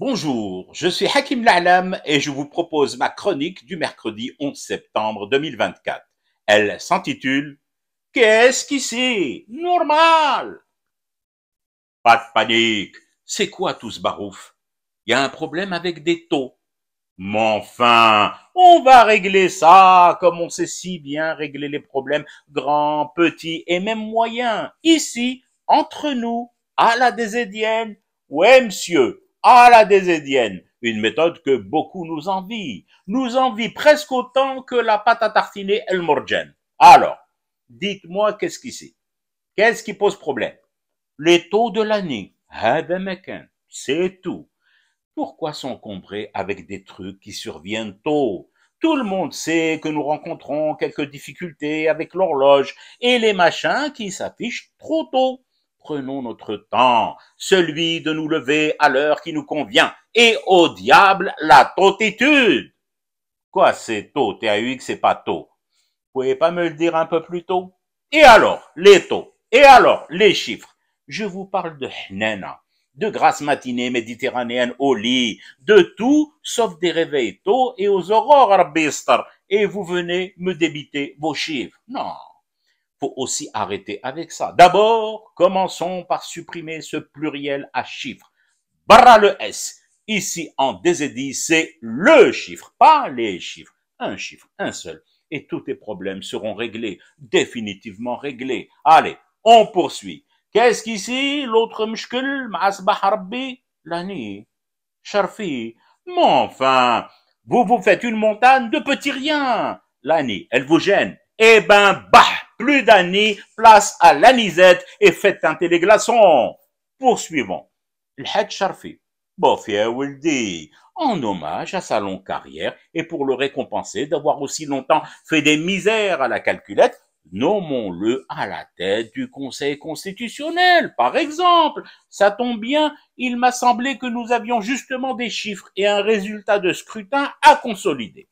Bonjour, je suis Hakim Lalam et je vous propose ma chronique du mercredi 11 septembre 2024. Elle s'intitule Qu'est-ce qu'ici Normal Pas de panique, c'est quoi tout ce barouf Il y a un problème avec des taux. Mais enfin, on va régler ça comme on sait si bien régler les problèmes grands, petits et même moyens. Ici, entre nous, à la désédienne. Ouais, monsieur, à la désédienne, une méthode que beaucoup nous envient, nous envient presque autant que la pâte à tartiner El Morgen. Alors, dites-moi qu'est-ce qui c'est Qu'est-ce qui pose problème Les taux de l'année, c'est tout. Pourquoi s'encombrer avec des trucs qui surviennent tôt tout le monde sait que nous rencontrons quelques difficultés avec l'horloge et les machins qui s'affichent trop tôt prenons notre temps, celui de nous lever à l'heure qui nous convient, et au diable la totitude Quoi, c'est tôt, t a c'est pas tôt. Vous pouvez pas me le dire un peu plus tôt? Et alors, les taux? Et alors, les chiffres? Je vous parle de Hnena, de grâce matinée méditerranéenne au lit, de tout, sauf des réveils tôt et aux aurores arbistres, et vous venez me débiter vos chiffres. Non faut aussi arrêter avec ça. D'abord, commençons par supprimer ce pluriel à chiffres. Barra le S. Ici, en DZI, c'est le chiffre, pas les chiffres. Un chiffre, un seul. Et tous tes problèmes seront réglés, définitivement réglés. Allez, on poursuit. Qu'est-ce qu'ici, l'autre mshkul, maas rabbi, lani, charfi. Mais enfin, vous vous faites une montagne de petits riens. Lani, elle vous gêne. Eh ben, bah! plus d'années, place à l'anisette et faites un les glaçons. Poursuivons. Le Sharfi. Bofia dit, en hommage à sa longue carrière et pour le récompenser d'avoir aussi longtemps fait des misères à la calculette, nommons-le à la tête du Conseil constitutionnel, par exemple. Ça tombe bien, il m'a semblé que nous avions justement des chiffres et un résultat de scrutin à consolider.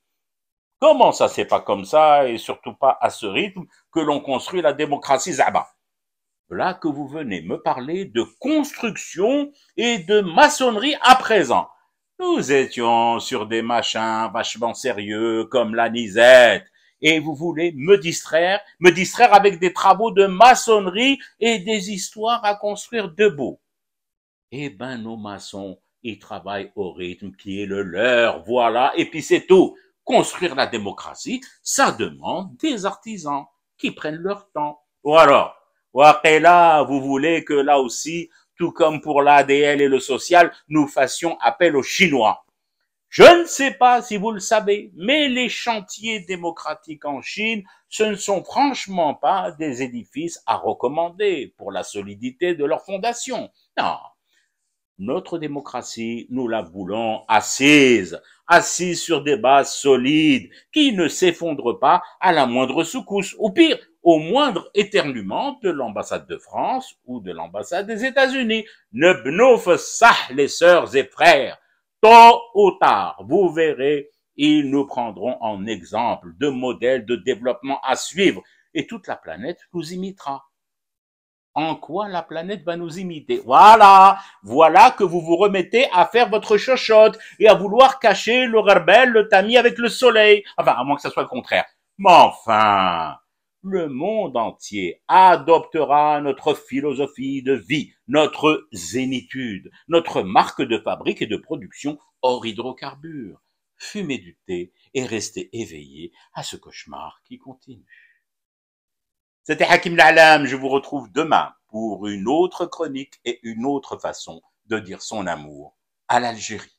Comment ça, c'est pas comme ça, et surtout pas à ce rythme que l'on construit la démocratie Zaba Là que vous venez me parler de construction et de maçonnerie à présent. Nous étions sur des machins vachement sérieux comme la Nisette, et vous voulez me distraire, me distraire avec des travaux de maçonnerie et des histoires à construire debout. Eh ben, nos maçons, ils travaillent au rythme qui est le leur, voilà, et puis c'est tout construire la démocratie, ça demande des artisans qui prennent leur temps. Ou alors, là, vous voulez que là aussi, tout comme pour l'ADL et le social, nous fassions appel aux Chinois. Je ne sais pas si vous le savez, mais les chantiers démocratiques en Chine, ce ne sont franchement pas des édifices à recommander pour la solidité de leur fondation. Non, notre démocratie, nous la voulons assise, assise sur des bases solides, qui ne s'effondrent pas à la moindre secousse, ou pire, au moindre éternuement de l'ambassade de France ou de l'ambassade des États-Unis. b'nouf ça, les sœurs et frères. Tôt ou tard, vous verrez, ils nous prendront en exemple de modèle de développement à suivre et toute la planète nous imitera en quoi la planète va nous imiter. Voilà, voilà que vous vous remettez à faire votre chochotte et à vouloir cacher le rebelle, le tamis avec le soleil. Enfin, à moins que ça soit le contraire. Mais enfin, le monde entier adoptera notre philosophie de vie, notre zénitude, notre marque de fabrique et de production hors hydrocarbures. Fumez du thé et restez éveillé à ce cauchemar qui continue. C'était Hakim Lalam, je vous retrouve demain pour une autre chronique et une autre façon de dire son amour à l'Algérie.